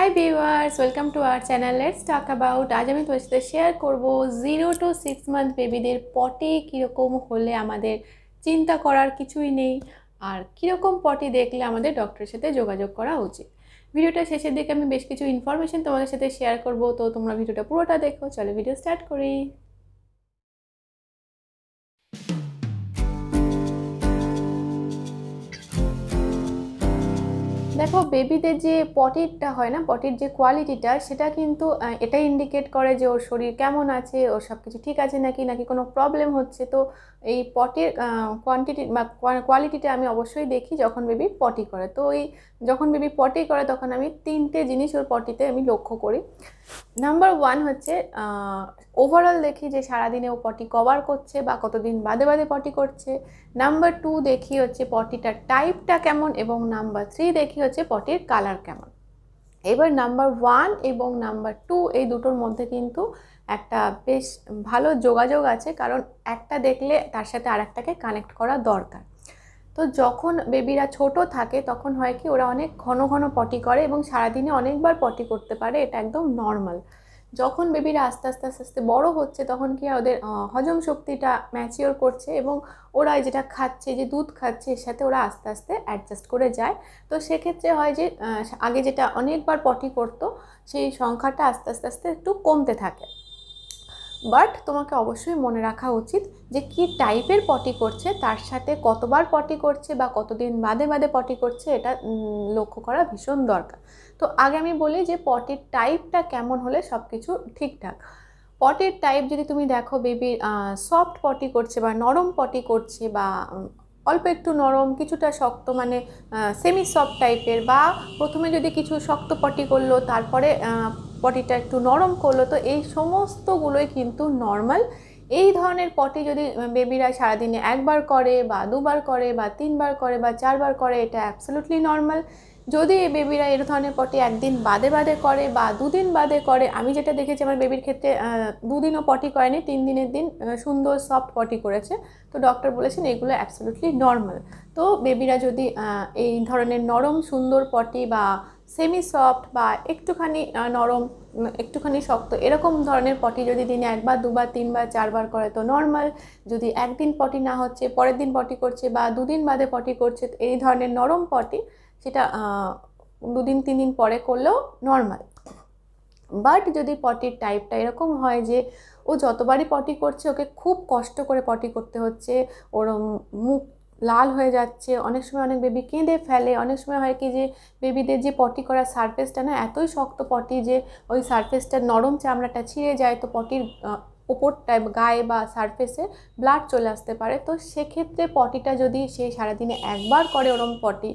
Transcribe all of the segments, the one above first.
High viewers welcome to our channel let's talk about আজ আমি তোমার সাথে শেয়ার করবো জিরো টু সিক্স মান্থ বেবিদের পটে কীরকম হলে আমাদের চিন্তা করার কিছুই নেই আর কীরকম পটি দেখলে আমাদের ডক্টরের সাথে যোগাযোগ করা উচিত ভিডিওটা শেষের দিকে আমি বেশ কিছু ইনফরমেশন তোমাদের সাথে শেয়ার করবো তো তোমরা ভিডিওটা পুরোটা দেখো চলো ভিডিও স্টার্ট করি দেখো বেবিদের যে পটিটটা হয় না পটির যে কোয়ালিটিটা সেটা কিন্তু এটা ইন্ডিকেট করে যে ওর শরীর কেমন আছে ওর সব কিছু ঠিক আছে নাকি নাকি কোনো প্রবলেম হচ্ছে তো এই পটির কোয়ান্টিটি বা কোয়ালিটিটা আমি অবশ্যই দেখি যখন বেবি পটি করে তো এই যখন বেবি পটি করে তখন আমি তিনটে জিনিস ওর পটিতে আমি লক্ষ্য করি নাম্বার ওয়ান হচ্ছে ওভারঅল দেখি যে সারাদিনে ও পটি কভার করছে বা কতদিন বাদে বাদে পটি করছে নাম্বার টু দেখি হচ্ছে পটিটার টাইপটা কেমন এবং নাম্বার থ্রি দেখি হচ্ছে পটির কালার কেমন এবার নাম্বার ওয়ান এবং নাম্বার টু এই দুটোর মধ্যে কিন্তু একটা বেশ ভালো যোগাযোগ আছে কারণ একটা দেখলে তার সাথে আর একটাকে কানেক্ট করা দরকার তো যখন বেবিরা ছোট থাকে তখন হয় কি ওরা অনেক ঘন ঘন পটি করে এবং সারাদিনে অনেকবার পটি করতে পারে এটা একদম নর্মাল যখন বেবিরা আস্তে আস্তে আস্তে আস্তে বড় হচ্ছে তখন কি ওদের হজম শক্তিটা ম্যাচিওর করছে এবং ওরা যেটা খাচ্ছে যে দুধ খাচ্ছে এর সাথে ওরা আস্তে আস্তে অ্যাডজাস্ট করে যায় তো সেক্ষেত্রে হয় যে আগে যেটা অনেকবার পটি করতো সেই সংখ্যাটা আস্তে আস্তে আস্তে একটু কমতে থাকে বাট তোমাকে অবশ্যই মনে রাখা উচিত যে কি টাইপের পটি করছে তার সাথে কতবার পটি করছে বা কতদিন বাদে বাদে পটি করছে এটা লক্ষ্য করা ভীষণ দরকার তো আগে আমি বলি যে পটির টাইপটা কেমন হলে সব কিছু ঠিকঠাক পটির টাইপ যদি তুমি দেখো বেবি সফট পটি করছে বা নরম পটি করছে বা অল্প একটু নরম কিছুটা শক্ত মানে সেমি সফট টাইপের বা প্রথমে যদি কিছু শক্ত পটি করলো তারপরে পটিটা একটু নরম করলো তো এই সমস্তগুলোই কিন্তু নর্মাল এই ধরনের পটি যদি বেবিরা সারাদিনে একবার করে বা দুবার করে বা তিনবার করে বা চারবার করে এটা অ্যাবসলুটলি নর্মাল যদি এই বেবিরা এর ধরনের পটি একদিন বাদে বাদে করে বা দুদিন বাদে করে আমি যেটা দেখেছি আমার বেবির ক্ষেত্রে দুদিনও পটি করেনি তিন দিনের দিন সুন্দর সফট পটি করেছে তো ডক্টর বলেছেন এগুলো অ্যাবসলুটলি নর্মাল তো বেবিরা যদি এই ধরনের নরম সুন্দর পটি বা সেমি সফট বা একটুখানি নরম একটুখানি শক্ত এরকম ধরনের পটি যদি দিনে একবার দুবার তিনবার চারবার করে তো নর্মাল যদি একদিন পটি না হচ্ছে পরের দিন পটি করছে বা দুদিন বাদে পটি করছে এই ধরনের নরম পটি সেটা দুদিন তিন দিন পরে করলেও নর্মাল বাট যদি পটির টাইপটা এরকম হয় যে ও যতবারই পটি করছে ওকে খুব কষ্ট করে পটি করতে হচ্ছে ওর মুখ লাল হয়ে যাচ্ছে অনেক সময় অনেক বেবি কেঁদে ফেলে অনেক সময় হয় কি যে বেবিদের যে পটি করার সারফেসটা না এতই শক্ত পটি যে ওই সারফেসটা নরম চামড়াটা ছিঁড়ে যায় তো পটির ওপরটায় গায়ে বা সারফেসে ব্লাড চলে আসতে পারে তো সেক্ষেত্রে পটিটা যদি সে সারাদিনে একবার করে ওরম পটি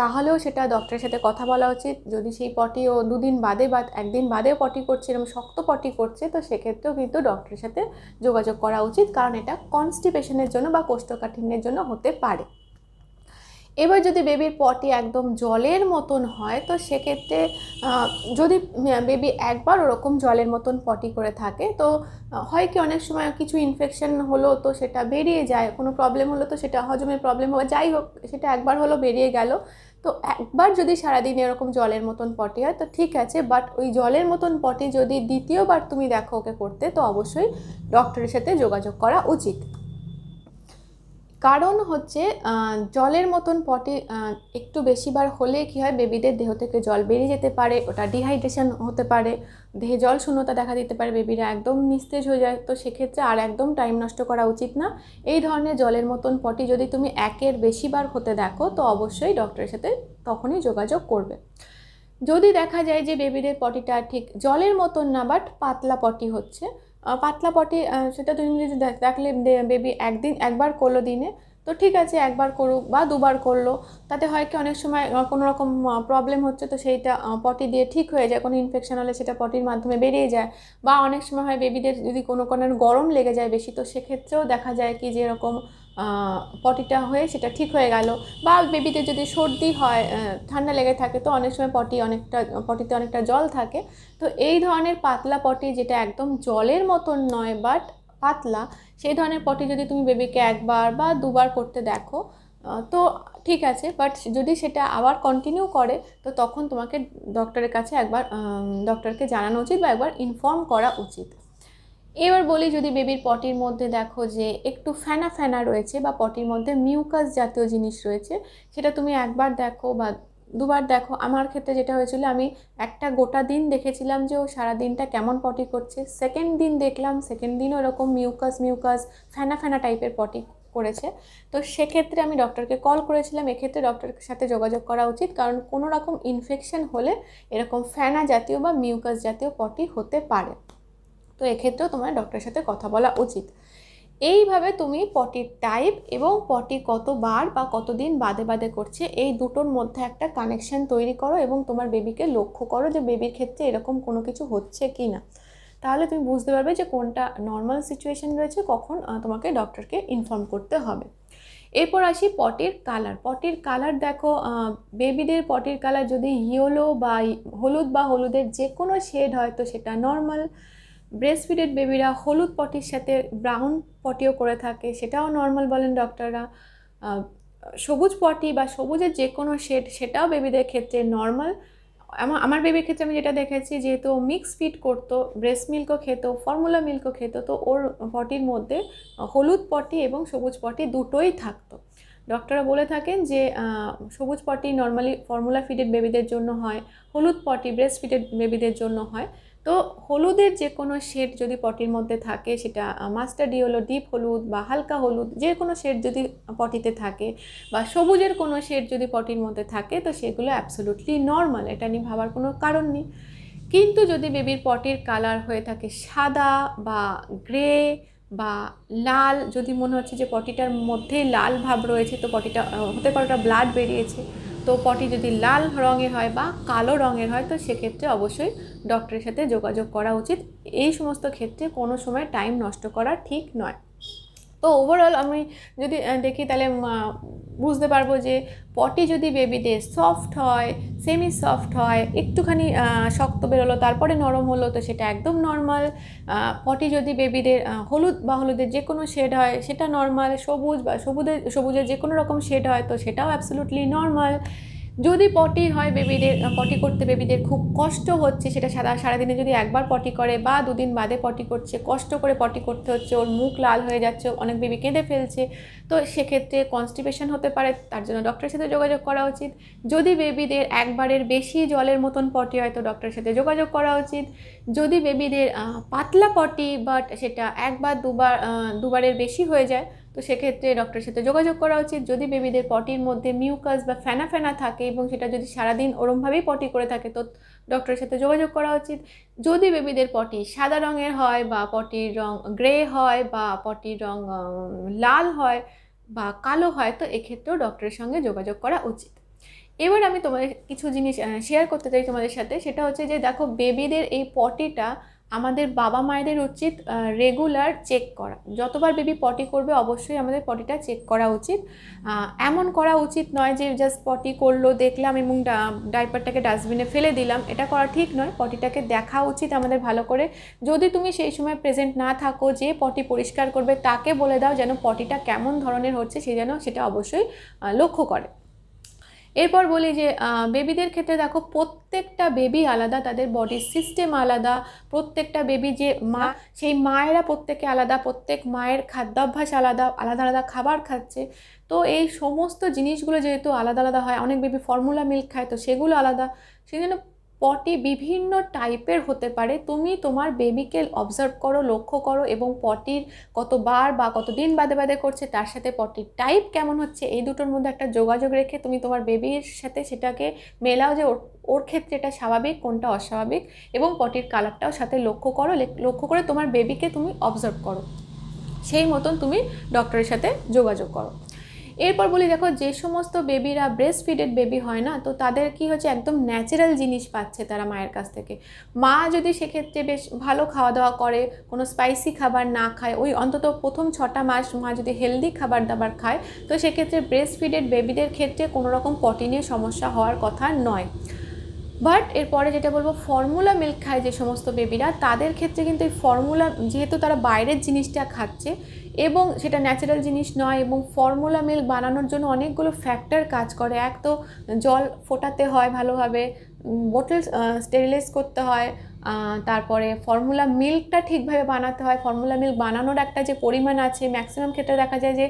তাহলেও সেটা ডক্টরের সাথে কথা বলা উচিত যদি সেই পটি ও দুদিন বাদে বা একদিন বাদেও পটি করছে এরকম শক্ত পটি করছে তো সেক্ষেত্রেও কিন্তু ডক্টরের সাথে যোগাযোগ করা উচিত কারণ এটা কনস্টিপেশনের জন্য বা কোষ্ঠকাঠিন্যের জন্য হতে পারে এবার যদি বেবির পটি একদম জলের মতন হয় তো সেক্ষেত্রে যদি বেবি একবার ওরকম জলের মতন পটি করে থাকে তো হয় কি অনেক সময় কিছু ইনফেকশন হলো তো সেটা বেরিয়ে যায় কোনো প্রবলেম হলো তো সেটা হজমের প্রবলেম হবে যাই হোক সেটা একবার হলো বেরিয়ে গেল তো একবার যদি সারাদিন এরকম জলের মতন পটি হয় তো ঠিক আছে বাট ওই জলের মতন পটি যদি দ্বিতীয়বার তুমি দেখো ওকে করতে তো অবশ্যই ডক্টরের সাথে যোগাযোগ করা উচিত কারণ হচ্ছে জলের মতন পটে একটু বেশিবার হলে কি হয় বেবিদের দেহ থেকে জল বেরিয়ে যেতে পারে ওটা ডিহাইড্রেশন হতে পারে দেহে জল শূন্যতা দেখা দিতে পারে বেবিরা একদম নিস্তেজ হয়ে যায় তো সেক্ষেত্রে আর একদম টাইম নষ্ট করা উচিত না এই ধরনের জলের মতন পটি যদি তুমি একের বেশিবার হতে দেখো তো অবশ্যই ডক্টরের সাথে তখনই যোগাযোগ করবে যদি দেখা যায় যে বেবিদের পটিটা ঠিক জলের মতন না বাট পাতলা পটি হচ্ছে পাতলা পটি সেটা তুমি যদি দেখলে বেবি একদিন একবার করলো দিনে তো ঠিক আছে একবার করুক বা দুবার করলো তাতে হয় কি অনেক সময় কোনো রকম প্রবলেম হচ্ছে তো সেইটা পটি দিয়ে ঠিক হয়ে যায় কোনো ইনফেকশন হলে সেটা পটির মাধ্যমে বেরিয়ে যায় বা অনেক সময় হয় বেবিদের যদি কোনো কোনো গরম লেগে যায় বেশি তো সেক্ষেত্রেও দেখা যায় কি যেরকম পটিটা হয়ে সেটা ঠিক হয়ে গেল বা বেবিতে যদি সর্দি হয় ঠান্ডা লেগে থাকে তো অনেক সময় পটি অনেকটা পটিতে অনেকটা জল থাকে তো এই ধরনের পাতলা পটি যেটা একদম জলের মতন নয় বাট পাতলা সেই ধরনের পটি যদি তুমি বেবিকে একবার বা দুবার করতে দেখো তো ঠিক আছে বাট যদি সেটা আবার কন্টিনিউ করে তো তখন তোমাকে ডক্টরের কাছে একবার ডক্টরকে জানানো উচিত বা একবার ইনফর্ম করা উচিত এবার বলি যদি বেবির পটির মধ্যে দেখো যে একটু ফেনা ফেনা রয়েছে বা পটির মধ্যে মিউকাস জাতীয় জিনিস রয়েছে সেটা তুমি একবার দেখো বা দুবার দেখো আমার ক্ষেত্রে যেটা হয়েছিল আমি একটা গোটা দিন দেখেছিলাম যে ও সারা দিনটা কেমন পটি করছে সেকেন্ড দিন দেখলাম সেকেন্ড দিন ওরকম মিউকাস মিউকাস ফেনা ফেনা টাইপের পটি করেছে তো সেক্ষেত্রে আমি ডক্টরকে কল করেছিলাম এক্ষেত্রে ডক্টরের সাথে যোগাযোগ করা উচিত কারণ কোনো রকম ইনফেকশন হলে এরকম ফেনা জাতীয় বা মিউকাস জাতীয় পটি হতে পারে তো এক্ষেত্রেও তোমার ডক্টরের সাথে কথা বলা উচিত এইভাবে তুমি পটির টাইপ এবং পটি কতবার বা কতদিন বাদে বাদে করছে এই দুটোর মধ্যে একটা কানেকশান তৈরি করো এবং তোমার বেবিকে লক্ষ্য করো যে বেবির ক্ষেত্রে এরকম কোনো কিছু হচ্ছে কি না তাহলে তুমি বুঝতে পারবে যে কোনটা নর্মাল সিচুয়েশান রয়েছে কখন তোমাকে ডক্টরকে ইনফর্ম করতে হবে এরপর আসি পটির কালার পটির কালার দেখো বেবিদের পটির কালার যদি ইয়েলো বা হলুদ বা হলুদের যে কোনো শেড হয় তো সেটা নর্মাল ব্রেস্টফিডেড বেবিরা হলুদ পটির সাথে ব্রাউন পটিও করে থাকে সেটাও নর্মাল বলেন ডক্টররা সবুজ পটি বা সবুজের যে কোনো শেড সেটাও বেবিদের ক্ষেত্রে নর্মাল আমার বেবির ক্ষেত্রে আমি যেটা দেখেছি যেহেতু মিক্স ফিড করতো ব্রেস্ট মিল্কও খেত ফর্মুলা মিল্কও খেত তো ওর পটির মধ্যে হলুদ পটি এবং সবুজ পটি দুটোই থাকতো ডক্টররা বলে থাকেন যে সবুজ পটি নর্মালি ফর্মুলা ফিডেড বেবিদের জন্য হয় হলুদ পটি ব্রেস্ট ফিডেড বেবিদের জন্য হয় তো হলুদের যে কোনো শেড যদি পটির মধ্যে থাকে সেটা ডি হলো ডিপ হলুদ বা হালকা হলুদ যে কোনো শেড যদি পটিতে থাকে বা সবুজের কোনো শেড যদি পটির মধ্যে থাকে তো সেগুলো অ্যাবসোলুটলি নর্মাল এটা নিয়ে ভাবার কোনো কারণ নেই কিন্তু যদি বেবির পটির কালার হয়ে থাকে সাদা বা গ্রে বা লাল যদি মনে হচ্ছে যে পটিটার মধ্যে লাল ভাব রয়েছে তো পটিটা হতে পারে ওটা ব্লাড বেরিয়েছে তো পটি যদি লাল রঙের হয় বা কালো রঙের হয় তো সেক্ষেত্রে অবশ্যই ডক্টরের সাথে যোগাযোগ করা উচিত এই সমস্ত ক্ষেত্রে কোনো সময় টাইম নষ্ট করা ঠিক নয় তো ওভারঅল আমি যদি দেখি তাহলে বুঝতে পারবো যে পটি যদি বেবিতে সফট হয় সেমি সফট হয় একটুখানি শক্ত বেরোলো তারপরে নরম হলো তো সেটা একদম নর্মাল পটি যদি বেবিদের হলুদ বা হলুদের যে কোনো শেড হয় সেটা নর্মাল সবুজ বা সবুজের সবুজের যে কোনো রকম শেড হয় তো সেটাও অ্যাবসলুটলি নর্মাল যদি পটি হয় বেবিদের পটি করতে বেবিদের খুব কষ্ট হচ্ছে সেটা সারা সারাদিনে যদি একবার পটি করে বা দুদিন বাদে পটি করছে কষ্ট করে পটি করতে হচ্ছে ওর মুখ লাল হয়ে যাচ্ছে অনেক বেবি কেঁদে ফেলছে তো সেক্ষেত্রে কনস্টিপেশন হতে পারে তার জন্য ডক্টরের সাথে যোগাযোগ করা উচিত যদি বেবিদের একবারের বেশি জলের মতন পটি হয় তো ডক্টরের সাথে যোগাযোগ করা উচিত যদি বেবিদের পাতলা পটি বাট সেটা একবার দুবার দুবারের বেশি হয়ে যায় তো সেক্ষেত্রে ডক্টরের সাথে যোগাযোগ করা উচিত যদি বেবিদের পটির মধ্যে মিউকাস বা ফেনা ফেনা থাকে এবং সেটা যদি সারাদিন ওরমভাবেই পটি করে থাকে তো ডক্টরের সাথে যোগাযোগ করা উচিত যদি বেবিদের পটি সাদা রঙের হয় বা পটির রং গ্রে হয় বা পটির রং লাল হয় বা কালো হয় তো এক্ষেত্রেও ডক্টরের সঙ্গে যোগাযোগ করা উচিত এবার আমি তোমাদের কিছু জিনিস শেয়ার করতে চাই তোমাদের সাথে সেটা হচ্ছে যে দেখো বেবিদের এই পটিটা আমাদের বাবা মায়েদের উচিত রেগুলার চেক করা যতবার বেবি পটি করবে অবশ্যই আমাদের পটিটা চেক করা উচিত এমন করা উচিত নয় যে জাস্ট পটি করলো দেখলাম এবং ডাইপারটাকে ডাস্টবিনে ফেলে দিলাম এটা করা ঠিক নয় পটিটাকে দেখা উচিত আমাদের ভালো করে যদি তুমি সেই সময় প্রেজেন্ট না থাকো যে পটি পরিষ্কার করবে তাকে বলে দাও যেন পটিটা কেমন ধরনের হচ্ছে সে যেন সেটা অবশ্যই লক্ষ্য করে এরপর বলি যে বেবিদের ক্ষেত্রে দেখো প্রত্যেকটা বেবি আলাদা তাদের বডির সিস্টেম আলাদা প্রত্যেকটা বেবি যে মা হ্যাঁ। সেই মায়েরা প্রত্যেকে আলাদা প্রত্যেক মায়ের খাদ্যাভ্যাস আলাদা আলাদা আলাদা খাবার খাচ্ছে তো এই সমস্ত জিনিসগুলো যেহেতু আলাদা আলাদা হয় অনেক বেবি ফর্মুলা মিল্ক খায় তো সেগুলো আলাদা সেই জন্য পটি বিভিন্ন টাইপের হতে পারে তুমি তোমার বেবিকে অবজার্ভ করো লক্ষ্য করো এবং পটির কতবার বা কত দিন বাদে বাদে করছে তার সাথে পটির টাইপ কেমন হচ্ছে এই দুটোর মধ্যে একটা যোগাযোগ রেখে তুমি তোমার বেবির সাথে সেটাকে মেলাও যে ওর ক্ষেত্রে এটা স্বাভাবিক কোনটা অস্বাভাবিক এবং পটির কালারটাও সাথে লক্ষ্য করো লক্ষ্য করে তোমার বেবিকে তুমি অবজার্ভ করো সেই মতন তুমি ডক্টরের সাথে যোগাযোগ করো এরপর বলি দেখো যে সমস্ত বেবিরা ব্রেস্ট ফিডেড বেবি হয় না তো তাদের কি হচ্ছে একদম ন্যাচারাল জিনিস পাচ্ছে তারা মায়ের কাছ থেকে মা যদি সেক্ষেত্রে বেশ ভালো খাওয়া দাওয়া করে কোনো স্পাইসি খাবার না খায় ওই অন্তত প্রথম ছটা মাস মা যদি হেলদি খাবার দাবার খায় তো সেক্ষেত্রে ব্রেস্ট ফিডেড বেবিদের ক্ষেত্রে কোনোরকম পটিনের সমস্যা হওয়ার কথা নয় বাট এরপরে যেটা বলবো ফর্মুলা মিল্ক খায় যে সমস্ত বেবিরা তাদের ক্ষেত্রে কিন্তু এই ফর্মুলা যেহেতু তারা বাইরের জিনিসটা খাচ্ছে এবং সেটা ন্যাচারাল জিনিস নয় এবং ফর্মুলা মিল্ক বানানোর জন্য অনেকগুলো ফ্যাক্টর কাজ করে এক তো জল ফোটাতে হয় ভালোভাবে বোতল স্টেরিলাইজ করতে হয় তারপরে ফর্মুলা মিল্কটা ঠিকভাবে বানাতে হয় ফর্মুলা মিল্ক বানানোর একটা যে পরিমাণ আছে ম্যাক্সিমাম ক্ষেত্রে দেখা যায় যে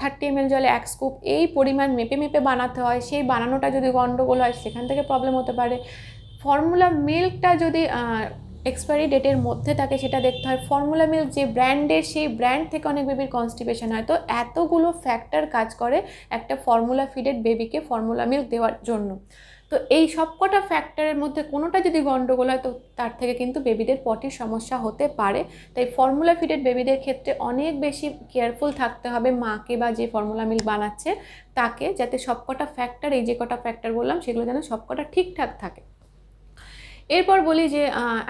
থার্টি এম জলে এক স্কুপ এই পরিমাণ মেপে মেপে বানাতে হয় সেই বানানোটা যদি গণ্ডগোল হয় সেখান থেকে প্রবলেম হতে পারে ফর্মুলা মিল্কটা যদি এক্সপায়ারি ডেটের মধ্যে থাকে সেটা দেখতে হয় ফর্মুলা মিল্ক যে ব্র্যান্ডের সেই ব্র্যান্ড থেকে অনেক বেবির কনস্টিপেশন হয় তো এতগুলো ফ্যাক্টর কাজ করে একটা ফর্মুলা ফিডেড বেবিকে ফর্মুলা মিল্ক দেওয়ার জন্য তো এই সব কটা ফ্যাক্টরের মধ্যে কোনোটা যদি গণ্ডগোল হয় তো তার থেকে কিন্তু বেবিদের পটির সমস্যা হতে পারে তাই ফর্মুলা ফিটেড বেবিদের ক্ষেত্রে অনেক বেশি কেয়ারফুল থাকতে হবে মাকে বা যে ফর্মুলা মিল বানাচ্ছে তাকে যাতে সব কটা ফ্যাক্টর এই যে কটা ফ্যাক্টর বললাম সেগুলো যেন সব কটা ঠিকঠাক থাকে এরপর বলি যে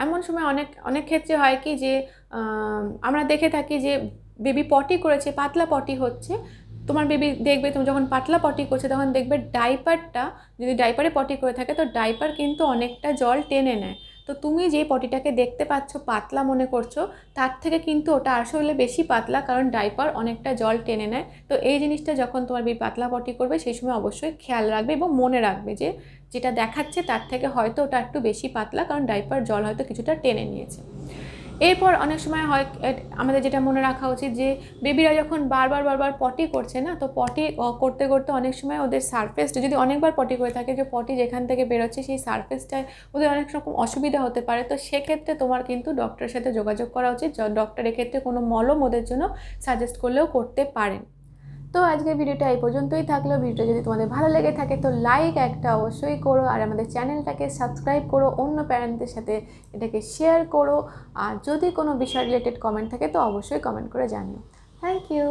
এমন সময় অনেক অনেক ক্ষেত্রে হয় কি যে আমরা দেখে থাকি যে বেবি পটি করেছে পাতলা পটি হচ্ছে তোমার বেবি দেখবে তুমি যখন পাতলা পটি করছে তখন দেখবে ডাইপারটা যদি ডাইপারে পটি করে থাকে তো ডাইপার কিন্তু অনেকটা জল টেনে নেয় তো তুমি যে পটিটাকে দেখতে পাচ্ছ পাতলা মনে করছো তার থেকে কিন্তু ওটা আসলে বেশি পাতলা কারণ ডাইপার অনেকটা জল টেনে নেয় তো এই জিনিসটা যখন তোমার বেবি পাতলা পটি করবে সেই সময় অবশ্যই খেয়াল রাখবে এবং মনে রাখবে যে যেটা দেখাচ্ছে তার থেকে হয়তো ওটা একটু বেশি পাতলা কারণ ডাইপার জল হয়তো কিছুটা টেনে নিয়েছে এরপর অনেক সময় হয় আমাদের যেটা মনে রাখা উচিত যে বেবিরা যখন বারবার বারবার পটি করছে না তো পটি করতে করতে অনেক সময় ওদের সারফেসটা যদি অনেকবার পটি করে থাকে যে পটি যেখান থেকে বেরোচ্ছে সেই সারফেসটায় ওদের অনেক রকম অসুবিধা হতে পারে তো সেক্ষেত্রে তোমার কিন্তু ডক্টরের সাথে যোগাযোগ করা উচিত ডক্টর এক্ষেত্রে কোনো মলম ওদের জন্য সাজেস্ট করলেও করতে পারেন তো আজকে ভিডিওটা এই পর্যন্তই থাকলো ভিডিওটা যদি তোমাদের ভালো লেগে থাকে তো লাইক একটা অবশ্যই করো আর আমাদের চ্যানেলটাকে সাবস্ক্রাইব করো অন্য প্যারেন্টদের সাথে এটাকে শেয়ার করো আর যদি কোনো বিষয় রিলেটেড কমেন্ট থাকে তো অবশ্যই কমেন্ট করে জানিও থ্যাংক ইউ